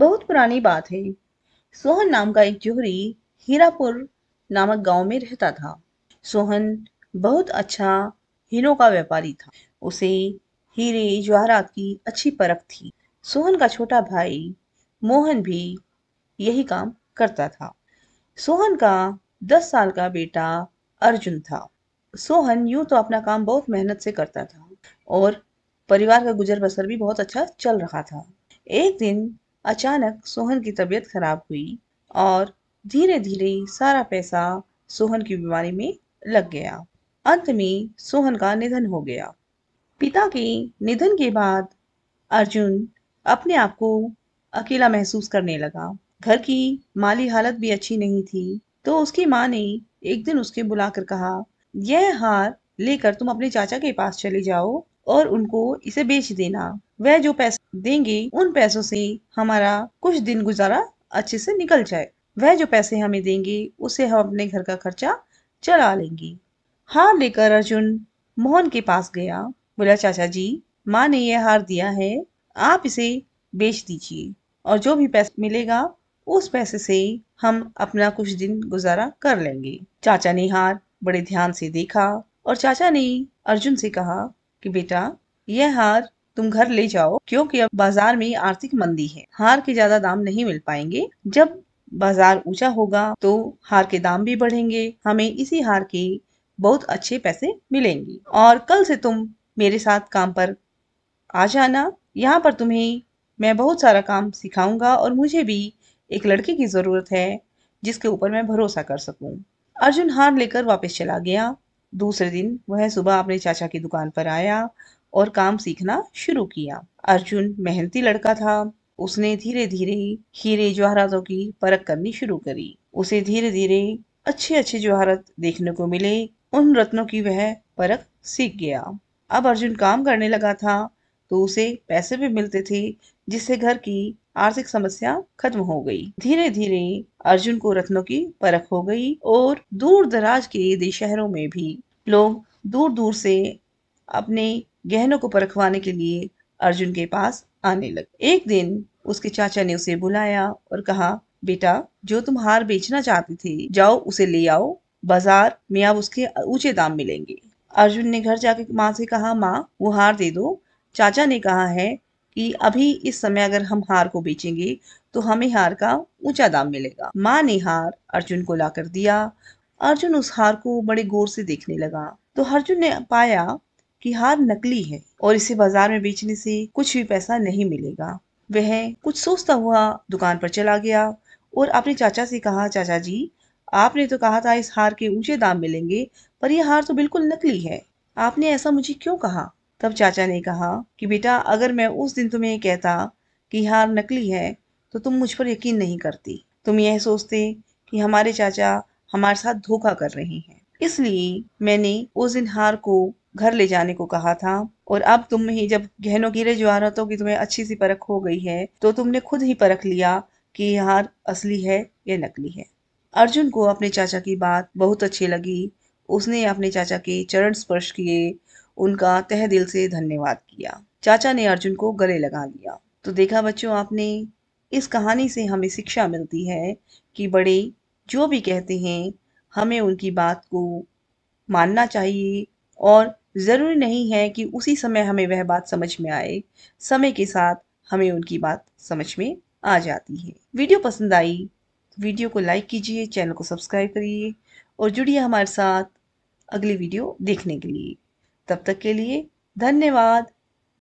बहुत पुरानी बात है सोहन नाम का एक जोहरी हीरापुर नामक गांव में रहता था सोहन बहुत अच्छा हीरों का व्यापारी था उसे हीरे जवाहरात की अच्छी परख थी सोहन का छोटा भाई मोहन भी यही काम करता था सोहन का दस साल का बेटा अर्जुन था सोहन यूं तो अपना काम बहुत मेहनत से करता था और परिवार का गुजर बसर भी बहुत अच्छा चल रहा था एक दिन अचानक सोहन की तबीयत खराब हुई और धीरे धीरे सारा पैसा सोहन की बीमारी में लग गया अंत में सोहन का निधन हो गया पिता के निधन के बाद अर्जुन अपने आप को अकेला महसूस करने लगा घर की माली हालत भी अच्छी नहीं थी तो उसकी माँ ने एक दिन उसके बुलाकर कहा यह हार लेकर तुम अपने चाचा के पास चले जाओ और उनको इसे बेच देना वह जो पैसा देंगे उन पैसों से हमारा कुछ दिन गुजारा अच्छे से निकल जाए वह जो पैसे हमें देंगे उसे हम अपने घर का खर्चा चला लेंगे हार लेकर अर्जुन मोहन के पास गया बोला चाचा जी माँ ने यह हार दिया है आप इसे बेच दीजिए और जो भी पैसा मिलेगा उस पैसे से हम अपना कुछ दिन गुजारा कर लेंगे चाचा ने हार बड़े ध्यान से देखा और चाचा ने अर्जुन से कहा कि बेटा यह हार तुम घर ले जाओ क्योंकि अब बाजार में आर्थिक मंदी है हार के ज्यादा दाम नहीं मिल पाएंगे जब बाजार ऊंचा होगा तो हार के दाम भी बढ़ेंगे हमें इसी हार के बहुत अच्छे पैसे मिलेंगे और कल से तुम मेरे साथ काम पर आ जाना यहाँ पर तुम्हें मैं बहुत सारा काम सिखाऊंगा और मुझे भी एक लड़की की ज़रूरत है जिसके ऊपर मैं भरोसा कर सकूं। अर्जुन हार लेकर वापस चला गया दूसरे दिन वह सुबह अपने चाचा की दुकान पर आया और काम सीखना शुरू किया अर्जुन मेहनती लड़का था उसने धीरे धीरे हीरे जवाहरातों की परख करनी शुरू करी उसे धीरे धीरे अच्छे अच्छे जवाहरात देखने को मिले उन रत्नों की वह परख सीख गया अब अर्जुन काम करने लगा था तो उसे पैसे भी मिलते थे जिससे घर की आर्थिक समस्या खत्म हो गई धीरे धीरे अर्जुन को रत्नों की परख हो गई और दूर दराज के शहरों में भी लोग दूर दूर से अपने गहनों को परखवाने के लिए अर्जुन के पास आने लगे एक दिन उसके चाचा ने उसे बुलाया और कहा बेटा जो तुम हार बेचना चाहती थी जाओ उसे ले आओ बाजार में आप उसके ऊंचे दाम मिलेंगे अर्जुन ने घर जाके माँ से कहा माँ वो हार दे दो चाचा ने कहा है कि अभी इस समय अगर हम हार को बेचेंगे तो हमें हार का ऊंचा दाम मिलेगा माँ ने हार अर्जुन को लाकर दिया अर्जुन उस हार को बड़े गौर से देखने लगा तो अर्जुन ने पाया कि हार नकली है और इसे बाजार में बेचने से कुछ भी पैसा नहीं मिलेगा वह कुछ सोचता हुआ दुकान पर चला गया और अपने चाचा से कहा चाचा जी आपने तो कहा था इस हार के ऊंचे दाम मिलेंगे पर यह हार तो बिल्कुल नकली है आपने ऐसा मुझे क्यों कहा तब चाचा ने कहा कि बेटा अगर मैं उस दिन तुम्हें कहता कि हार नकली है तो तुम मुझ पर यकीन नहीं करती तुम यह सोचते कि हमारे चाचा हमारे साथ धोखा कर रहे हैं इसलिए मैंने उस दिन हार को घर ले जाने को कहा था और अब तुम ही जब गहनों की रजवारतों की तुम्हें अच्छी सी परख हो गई है तो तुमने खुद ही परख लिया कि यह हार असली है या नकली है अर्जुन को अपने चाचा की बात बहुत अच्छी लगी उसने अपने चाचा के चरण स्पर्श किए उनका तह दिल से धन्यवाद किया चाचा ने अर्जुन को गले लगा लिया तो देखा बच्चों आपने इस कहानी से हमें शिक्षा मिलती है कि बड़े जो भी कहते हैं हमें उनकी बात को मानना चाहिए और ज़रूरी नहीं है कि उसी समय हमें वह बात समझ में आए समय के साथ हमें उनकी बात समझ में आ जाती है वीडियो पसंद आई वीडियो को लाइक कीजिए चैनल को सब्सक्राइब करिए और जुड़िए हमारे साथ अगली वीडियो देखने के लिए तब तक के लिए धन्यवाद